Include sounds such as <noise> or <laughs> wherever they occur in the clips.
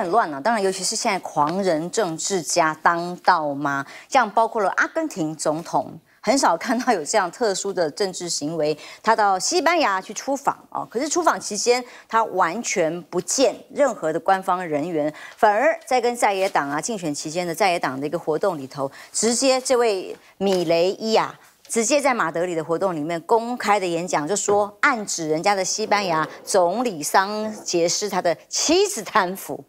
很乱啊！当然，尤其是现在狂人政治家当道嘛，样包括了阿根廷总统，很少看到有这样特殊的政治行为。他到西班牙去出访哦，可是出访期间他完全不见任何的官方人员，反而在跟在野党啊竞选期间的在野党的一个活动里头，直接这位米雷伊啊，直接在马德里的活动里面公开的演讲，就说暗指人家的西班牙总理桑杰斯他的妻子贪腐。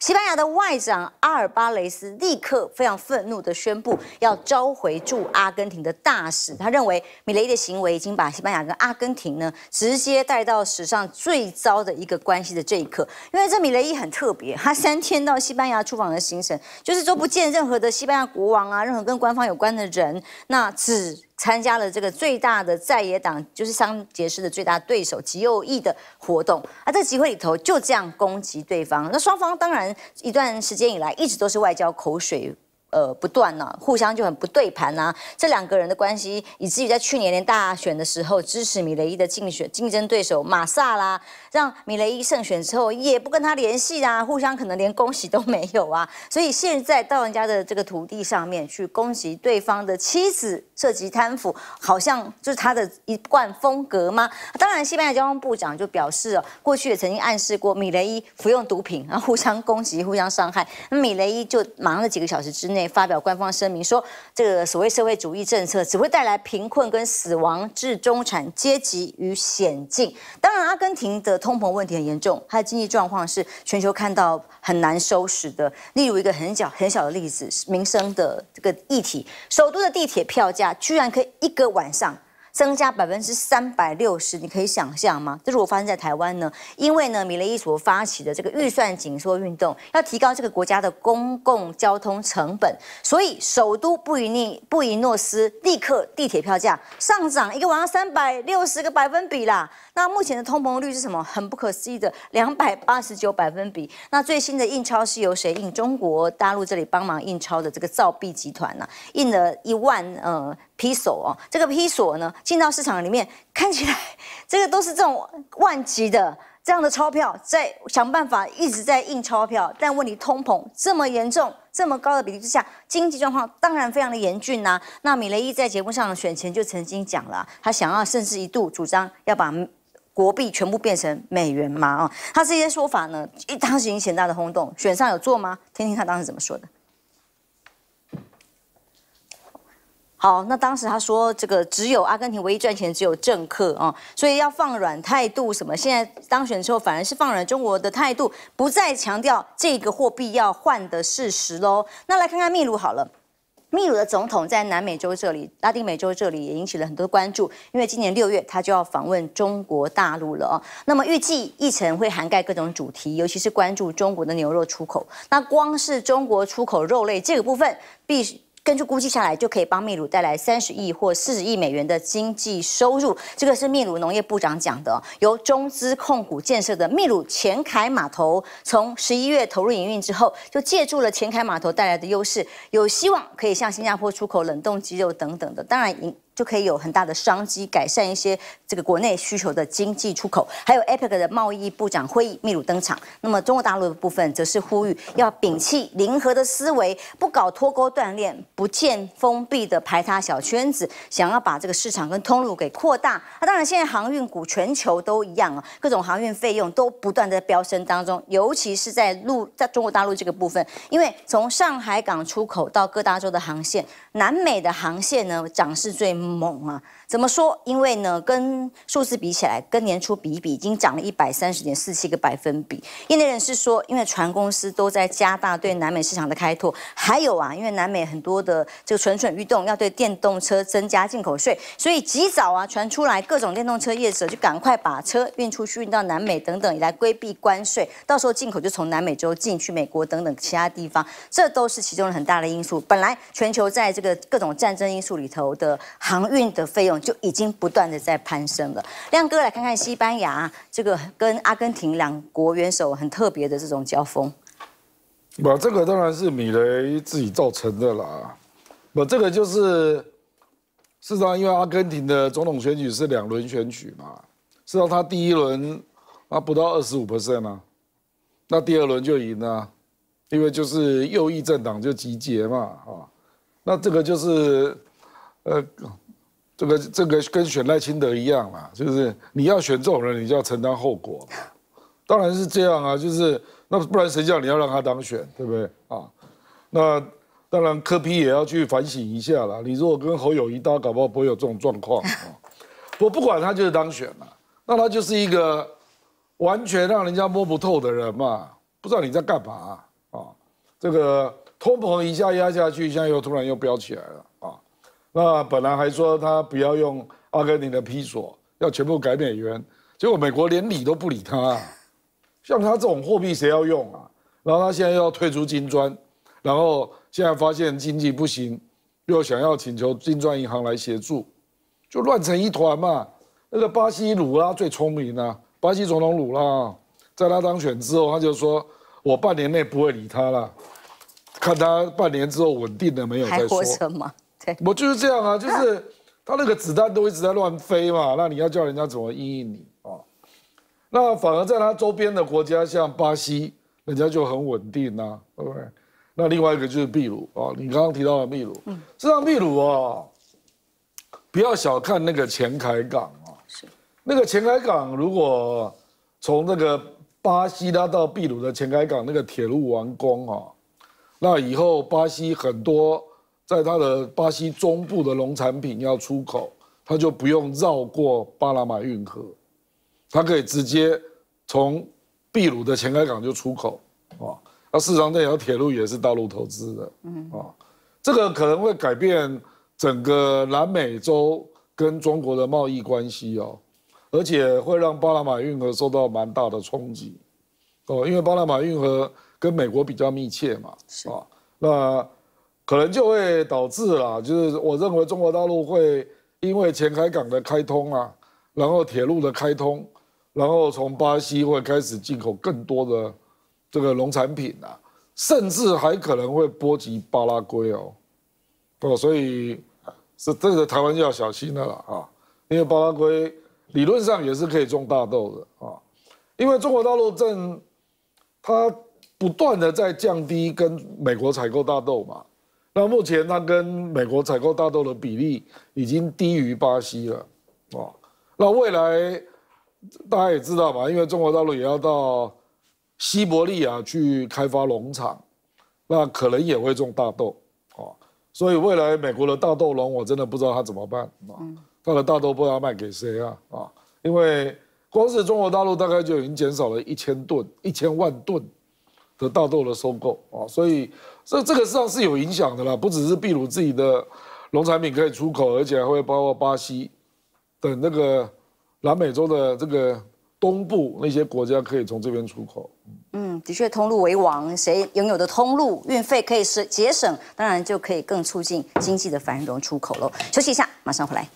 西班牙的外长阿尔巴雷斯立刻非常愤怒地宣布，要召回驻阿根廷的大使。他认为米雷的行为已经把西班牙跟阿根廷呢直接带到史上最糟的一个关系的这一刻。因为这米雷伊很特别，他三天到西班牙出访的行程，就是说不见任何的西班牙国王啊，任何跟官方有关的人，那只。参加了这个最大的在野党，就是桑杰士的最大对手极右翼的活动啊。这集会里头就这样攻击对方，那双方当然一段时间以来一直都是外交口水。呃，不断呢，互相就很不对盘呐。这两个人的关系，以至于在去年连大选的时候，支持米雷伊的竞选竞争对手马萨啦，让米雷伊胜选之后，也不跟他联系啊，互相可能连恭喜都没有啊。所以现在到人家的这个土地上面去攻击对方的妻子，涉及贪腐，好像就是他的一贯风格吗？当然，西班牙交通部长就表示啊，过去也曾经暗示过米雷伊服用毒品，然后互相攻击、互相伤害。那米雷伊就忙了几个小时之内。发表官方声明说，这个所谓社会主义政策只会带来贫困跟死亡，致中产阶级与险境。当然，阿根廷的通膨问题很严重，它的经济状况是全球看到很难收拾的。例如一个很小很小的例子，民生的这个议题，首都的地铁票价居然可以一个晚上。增加百分之三百六十，你可以想象吗？这如果发生在台湾呢？因为呢，米雷伊所发起的这个预算紧缩运动，要提高这个国家的公共交通成本，所以首都不以尼布宜诺斯立刻地铁票价上涨一个晚上三百六十个百分比啦。那目前的通膨率是什么？很不可思议的两百八十九百分比。那最新的印钞是由谁印？中国大陆这里帮忙印钞的这个造币集团呢？印了一万呃。批索哦，这个批索呢，进到市场里面，看起来这个都是这种万级的这样的钞票，在想办法一直在印钞票，但问题通膨这么严重，这么高的比例之下，经济状况当然非常的严峻呐。那米雷伊在节目上选前就曾经讲了，他想要甚至一度主张要把国币全部变成美元嘛啊，他这些说法呢，一当时引起大的轰动，选上有做吗？听听他当时怎么说的。好，那当时他说这个只有阿根廷唯一赚钱，只有政客啊，所以要放软态度什么？现在当选之后反而是放软中国的态度，不再强调这个货币要换的事实喽。那来看看秘鲁好了，秘鲁的总统在南美洲这里，拉丁美洲这里也引起了很多关注，因为今年六月他就要访问中国大陆了哦。那么预计议程会涵盖各种主题，尤其是关注中国的牛肉出口。那光是中国出口肉类这个部分，必须。根据估计下来，就可以帮秘鲁带来三十亿或四十亿美元的经济收入。这个是秘鲁农业部长讲的。由中资控股建设的秘鲁前凯码头，从十一月投入营运之后，就借助了前凯码头带来的优势，有希望可以向新加坡出口冷冻鸡肉等等的。当然，就可以有很大的商机，改善一些这个国内需求的经济出口，还有 APEC 的贸易部长会议秘鲁登场。那么中国大陆的部分则是呼吁要摒弃零和的思维，不搞脱钩锻炼，不建封闭的排他小圈子，想要把这个市场跟通路给扩大。那当然，现在航运股全球都一样啊，各种航运费用都不断的飙升当中，尤其是在陆在中国大陆这个部分，因为从上海港出口到各大洲的航线，南美的航线呢涨势最。猛啊！怎么说？因为呢，跟数字比起来，跟年初比一比，已经涨了一百三十点四七个百分比。业内人士说，因为船公司都在加大对南美市场的开拓，还有啊，因为南美很多的这个蠢蠢欲动要对电动车增加进口税，所以及早啊传出来，各种电动车业者就赶快把车运出去，运到南美等等来规避关税，到时候进口就从南美洲进去美国等等其他地方，这都是其中很大的因素。本来全球在这个各种战争因素里头的航。航运的费用就已经不断的在攀升了。亮哥，来看看西班牙这个跟阿根廷两国元首很特别的这种交锋。不，这个当然是米雷自己造成的啦。不，这个就是事实上，因为阿根廷的总统选举是两轮选举嘛，事实上他第一轮啊不到二十五 percent 啊，那第二轮就赢了，因为就是右翼政党就集结嘛啊，那这个就是呃。这个这个跟选赖清德一样嘛，就是你要选这种人，你就要承担后果，当然是这样啊，就是那不然谁叫你要让他当选，对不对啊？那当然柯批也要去反省一下啦。你如果跟侯友谊搭，搞不好不会有这种状况啊。我不管他，就是当选了，那他就是一个完全让人家摸不透的人嘛，不知道你在干嘛啊？这个通膨一下压下去，现在又突然又飙起来了啊。那本来还说他不要用阿根廷的披索，要全部改美元，结果美国连理都不理他。像他这种货币谁要用啊？然后他现在又要退出金砖，然后现在发现经济不行，又想要请求金砖银行来协助，就乱成一团嘛。那个巴西鲁拉最聪明啊，巴西总统鲁拉，在他当选之后，他就说我半年内不会理他了，看他半年之后稳定了没有再说。还活着吗？我就是这样啊，就是他那个子弹都一直在乱飞嘛，<laughs> 那你要叫人家怎么应应你啊？那反而在他周边的国家，像巴西，人家就很稳定呐，OK？那另外一个就是秘鲁啊，你刚刚提到的秘鲁，嗯，实际上秘鲁啊，不要小看那个前海港啊，是那个前海港，如果从那个巴西拉到秘鲁的前海港那个铁路完工啊，那以后巴西很多。在他的巴西中部的农产品要出口，他就不用绕过巴拿马运河，他可以直接从秘鲁的前海港就出口啊。那实上这条铁路也是大陆投资的，嗯啊，这个可能会改变整个南美洲跟中国的贸易关系哦，而且会让巴拿马运河受到蛮大的冲击哦，因为巴拿马运河跟美国比较密切嘛，啊那。可能就会导致啦，就是我认为中国大陆会因为前海港的开通啊，然后铁路的开通，然后从巴西会开始进口更多的这个农产品啊，甚至还可能会波及巴拉圭哦，哦，所以是这个台湾就要小心的啦啊，因为巴拉圭理论上也是可以种大豆的啊，因为中国大陆正它不断的在降低跟美国采购大豆嘛。那目前它跟美国采购大豆的比例已经低于巴西了，啊，那未来大家也知道吧，因为中国大陆也要到西伯利亚去开发农场，那可能也会种大豆，啊，所以未来美国的大豆农我真的不知道他怎么办，他的大豆不知道卖给谁啊，啊，因为光是中国大陆大概就已经减少了一千吨一千万吨。的大豆的收购啊，所以这这个事际上是有影响的啦。不只是秘鲁自己的农产品可以出口，而且还会包括巴西等那个南美洲的这个东部那些国家可以从这边出口。嗯，的确，通路为王，谁拥有的通路，运费可以是节省，当然就可以更促进经济的繁荣出口喽。休息一下，马上回来。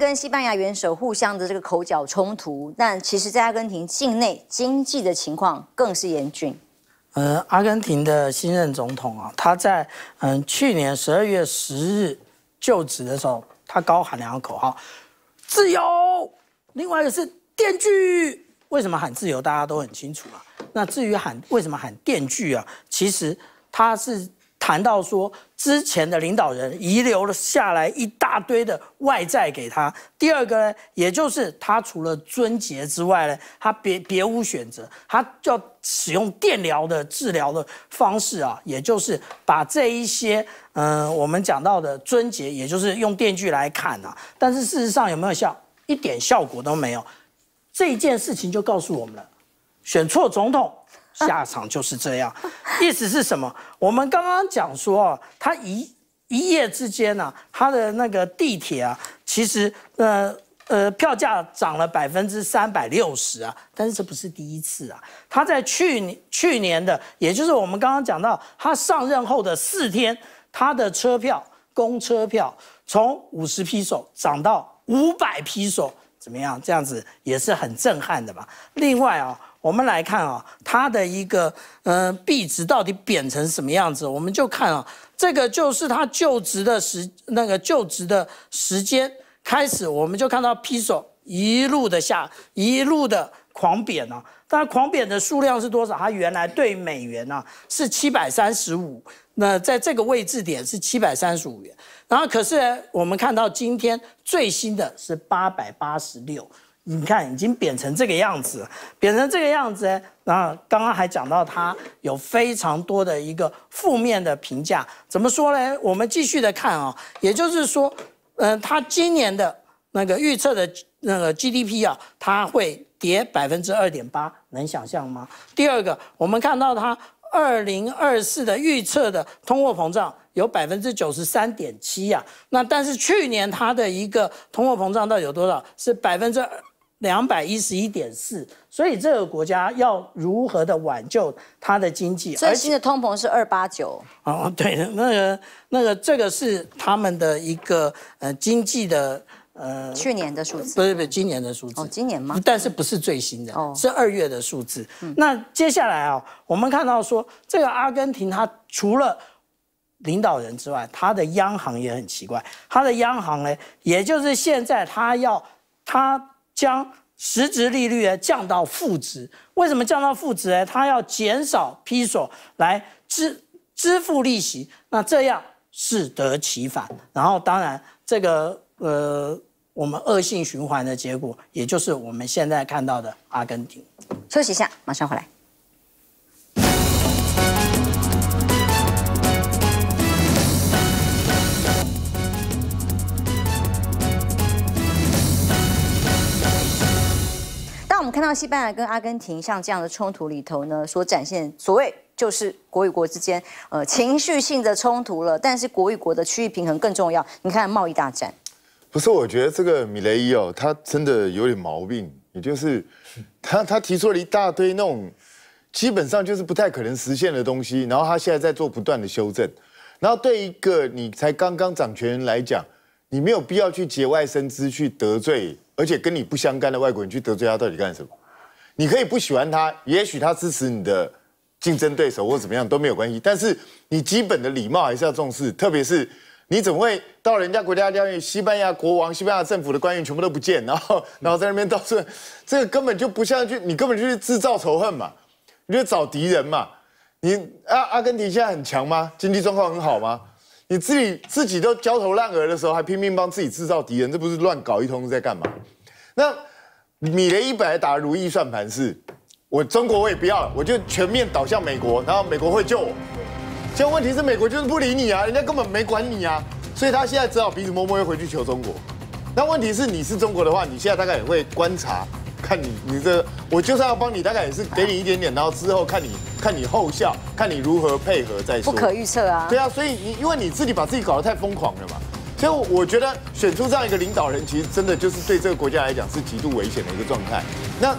跟西班牙元首互相的这个口角冲突，但其实，在阿根廷境内经济的情况更是严峻。呃，阿根廷的新任总统啊，他在嗯去年十二月十日就职的时候，他高喊两个口号：自由。另外一个是电锯。为什么喊自由，大家都很清楚啊。那至于喊为什么喊电锯啊，其实他是。谈到说之前的领导人遗留了下来一大堆的外债给他。第二个呢，也就是他除了尊节之外呢，他别别无选择，他就要使用电疗的治疗的方式啊，也就是把这一些嗯我们讲到的尊节，也就是用电锯来砍啊。但是事实上有没有效？一点效果都没有。这件事情就告诉我们了，选错总统。下场就是这样，<laughs> 意思是什么？我们刚刚讲说啊，他一一夜之间呢，他的那个地铁啊，其实呃呃，票价涨了百分之三百六十啊，但是这不是第一次啊，他在去年去年的，也就是我们刚刚讲到他上任后的四天，他的车票、公车票从五十批手涨到五百批手。怎么样？这样子也是很震撼的吧。另外啊。我们来看啊，它的一个嗯币值到底贬成什么样子？我们就看啊，这个就是它就职的时那个就职的时间开始，我们就看到 p i s o 一路的下，一路的狂贬啊。但狂贬的数量是多少？它原来对美元呢是七百三十五，那在这个位置点是七百三十五元。然后可是我们看到今天最新的是八百八十六。你看，已经扁成这个样子，扁成这个样子哎，然后刚刚还讲到它有非常多的一个负面的评价，怎么说呢？我们继续的看啊，也就是说，嗯，它今年的那个预测的那个 GDP 啊，它会跌百分之二点八，能想象吗？第二个，我们看到它二零二四的预测的通货膨胀有百分之九十三点七呀，那但是去年它的一个通货膨胀到底有多少？是百分之二。两百一十一点四，所以这个国家要如何的挽救它的经济？最新的通膨是二八九。哦，对的，那个那个这个是他们的一个呃经济的呃去年的数字，不是不是今年的数字。哦，今年吗？但是不是最新的？哦，是二月的数字。那接下来啊，我们看到说这个阿根廷它除了领导人之外，它的央行也很奇怪，它的央行呢，也就是现在它要它。将实质利率呢降到负值，为什么降到负值呢？它要减少批索来支支付利息，那这样适得其反。然后当然这个呃，我们恶性循环的结果，也就是我们现在看到的阿根廷。休息一下，马上回来。西班牙跟阿根廷像这样的冲突里头呢，所展现所谓就是国与国之间呃情绪性的冲突了。但是国与国的区域平衡更重要。你看贸易大战，不是？我觉得这个米雷伊哦，他真的有点毛病，也就是 <laughs> 他他提出了一大堆那种基本上就是不太可能实现的东西，然后他现在在做不断的修正。然后对一个你才刚刚掌权人来讲，你没有必要去节外生枝去得罪，而且跟你不相干的外国人去得罪他，到底干什么？你可以不喜欢他，也许他支持你的竞争对手或怎么样都没有关系。但是你基本的礼貌还是要重视，特别是你怎么会到人家国家，让西班牙国王、西班牙政府的官员全部都不见，然后 <laughs> 然后在那边到处，这个根本就不像去，你根本就是制造仇恨嘛，你就找敌人嘛。你阿阿根廷现在很强吗？经济状况很好吗？你自己自己都焦头烂额的时候，还拼命帮自己制造敌人，这不是乱搞一通在干嘛？那。米雷伊本来打如意算盘是，我中国我也不要了，我就全面倒向美国，然后美国会救我。结果问题是美国就是不理你啊，人家根本没管你啊，所以他现在只好鼻子摸摸又回去求中国。那问题是你是中国的话，你现在大概也会观察，看你你这，我就算要帮你，大概也是给你一点点，然后之后看你看你后效，看你如何配合再说。不可预测啊。对啊，所以你因为你自己把自己搞得太疯狂了嘛。所以我觉得选出这样一个领导人，其实真的就是对这个国家来讲是极度危险的一个状态。那。